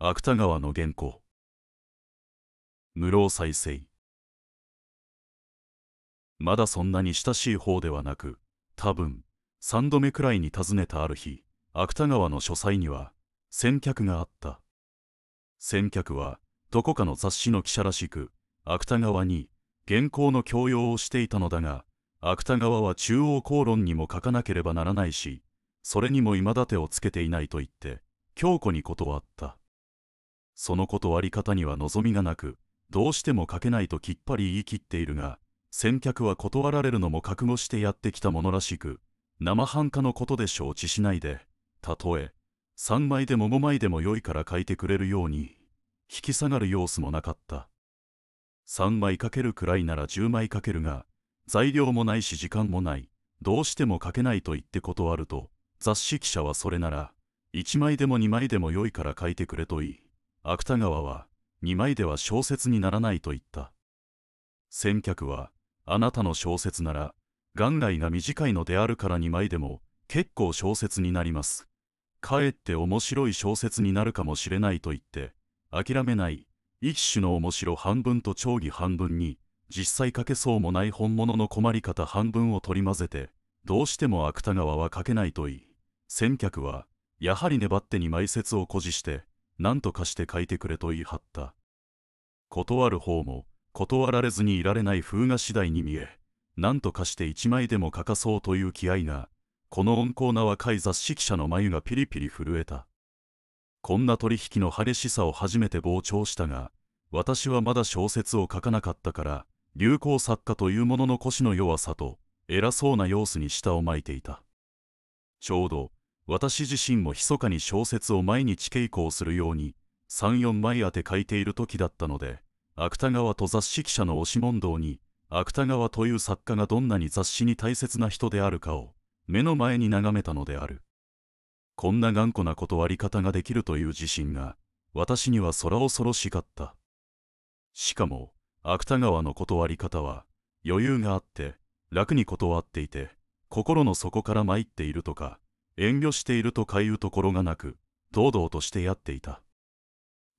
芥川の原稿無労再生まだそんなに親しい方ではなく多分3度目くらいに訪ねたある日芥川の書斎には先客があった先客はどこかの雑誌の記者らしく芥川に原稿の強要をしていたのだが芥川は中央公論にも書かなければならないしそれにも今だ手をつけていないと言って強固に断ったその断り方には望みがなく、どうしても書けないときっぱり言い切っているが、先客は断られるのも覚悟してやってきたものらしく、生半可のことで承知しないで、たとえ、3枚でも5枚でも良いから書いてくれるように、引き下がる様子もなかった。3枚書けるくらいなら10枚書けるが、材料もないし時間もない、どうしても書けないと言って断ると、雑誌記者はそれなら、1枚でも2枚でも良いから書いてくれと言い、芥川は二枚では小説にならないと言った先客はあなたの小説なら元来が短いのであるから二枚でも結構小説になりますかえって面白い小説になるかもしれないと言って諦めない一種の面白半分と長義半分に実際書けそうもない本物の困り方半分を取り混ぜてどうしても芥川は書けないと言い先客はやはり粘って二枚説を誇示して何とかして書いてくれと言い張った。断る方も、断られずにいられない風が次第に見え、何とかして一枚でも欠かそうという気合が、この温厚な若い雑誌記者の眉がピリピリ震えた。こんな取引の激しさを初めて傍聴したが、私はまだ小説を書かなかったから、流行作家というものの腰の弱さと、偉そうな様子に舌を巻いていた。ちょうど、私自身も密かに小説を毎日稽古をするように34枚当て書いている時だったので芥川と雑誌記者の押し問答に芥川という作家がどんなに雑誌に大切な人であるかを目の前に眺めたのであるこんな頑固な断り方ができるという自信が私には空恐ろしかったしかも芥川の断り方は余裕があって楽に断っていて心の底から参っているとか遠慮しているとかいうところがなく堂々としてやっていた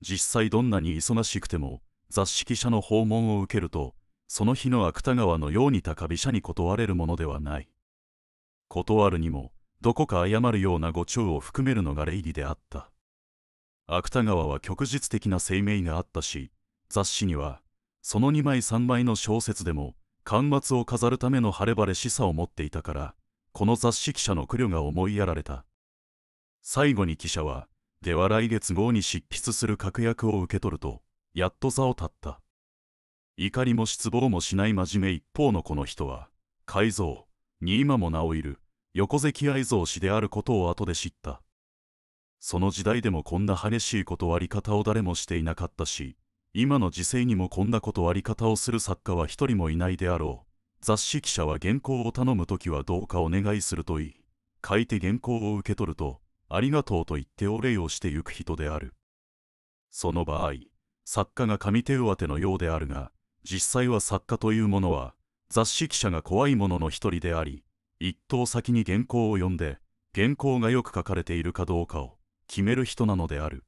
実際どんなに忙しくても雑誌記者の訪問を受けるとその日の芥川のように高飛車に断れるものではない断るにもどこか謝るような誤張を含めるのが礼儀であった芥川は旭日的な生命があったし雑誌にはその2枚3枚の小説でも巻末を飾るための晴れ晴れしさを持っていたからこの雑誌記者の苦慮が思いやられた最後に記者は「では来月号に執筆する確約を受け取るとやっと座を立った怒りも失望もしない真面目一方のこの人は改造に今も名をいる横関愛蔵氏であることを後で知ったその時代でもこんな激しい断り方を誰もしていなかったし今の時勢にもこんな断り方をする作家は一人もいないであろう雑誌記者は原稿を頼むときはどうかお願いするといい。書いて原稿を受け取ると、ありがとうと言ってお礼をしてゆく人である。その場合、作家が上手わてのようであるが、実際は作家というものは、雑誌記者が怖いものの一人であり、一等先に原稿を読んで、原稿がよく書かれているかどうかを決める人なのである。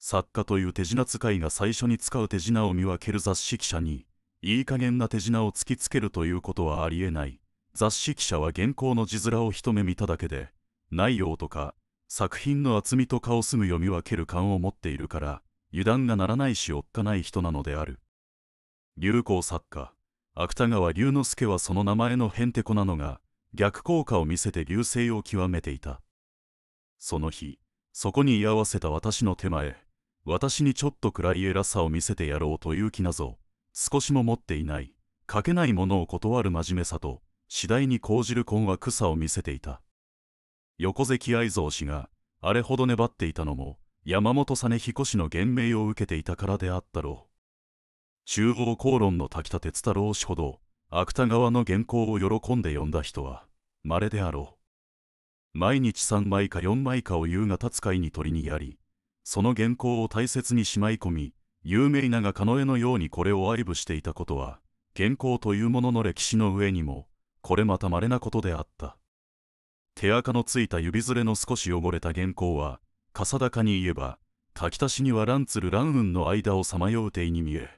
作家という手品使いが最初に使う手品を見分ける雑誌記者に、いい加減な手品を突きつけるということはありえない雑誌記者は原稿の字面を一目見ただけで内容とか作品の厚みとかをすむ読み分ける感を持っているから油断がならないしおっかない人なのである流行作家芥川龍之介はその名前のへんてこなのが逆効果を見せて流星を極めていたその日そこに居合わせた私の手前私にちょっと暗い偉さを見せてやろうという気なぞ少しも持っていない書けないものを断る真面目さと次第に講じる困惑さを見せていた横関愛蔵氏があれほど粘っていたのも山本実彦氏の言命を受けていたからであったろう中央公論の滝田哲太郎氏ほど芥川の原稿を喜んで読んだ人は稀であろう毎日3枚か4枚かを夕方使いに取りにやりその原稿を大切にしまい込み有名なが狩野のようにこれを愛撫していたことは健康というものの歴史の上にもこれまた稀なことであった手垢のついた指ずれの少し汚れた原稿は笠高に言えば書き足しにはランツル・ランウンの間をさまよう体に見え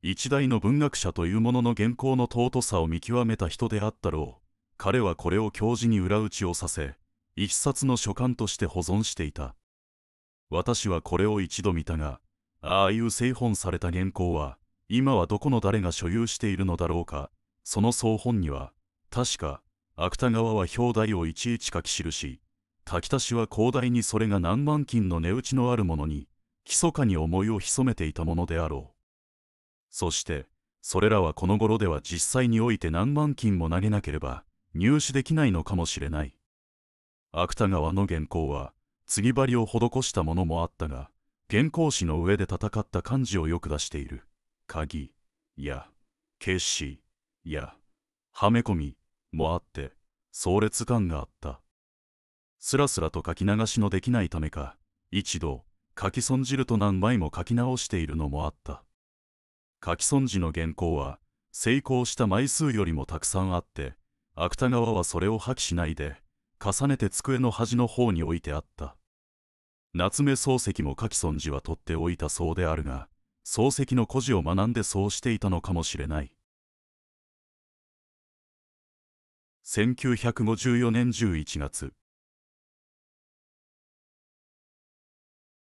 一大の文学者というものの原稿の尊さを見極めた人であったろう彼はこれを教授に裏打ちをさせ一冊の書簡として保存していた私はこれを一度見たがああいう製本された原稿は、今はどこの誰が所有しているのだろうか、その総本には、確か、芥川は表題をいちいち書き記し、滝田氏は広大にそれが何万金の値打ちのあるものに、密かに思いを潜めていたものであろう。そして、それらはこの頃では実際において何万金も投げなければ、入手できないのかもしれない。芥川の原稿は、継ぎ針を施したものもあったが、原稿紙の上で戦った漢字をよく出している。鍵、や、決死、や、はめ込み、もあって、壮烈感があった。すらすらと書き流しのできないためか、一度、書き損じると何枚も書き直しているのもあった。書き損じの原稿は、成功した枚数よりもたくさんあって、芥川はそれを破棄しないで、重ねて机の端の方に置いてあった。夏目漱石も書き損じは取っておいたそうであるが漱石の故事を学んでそうしていたのかもしれない1954年11月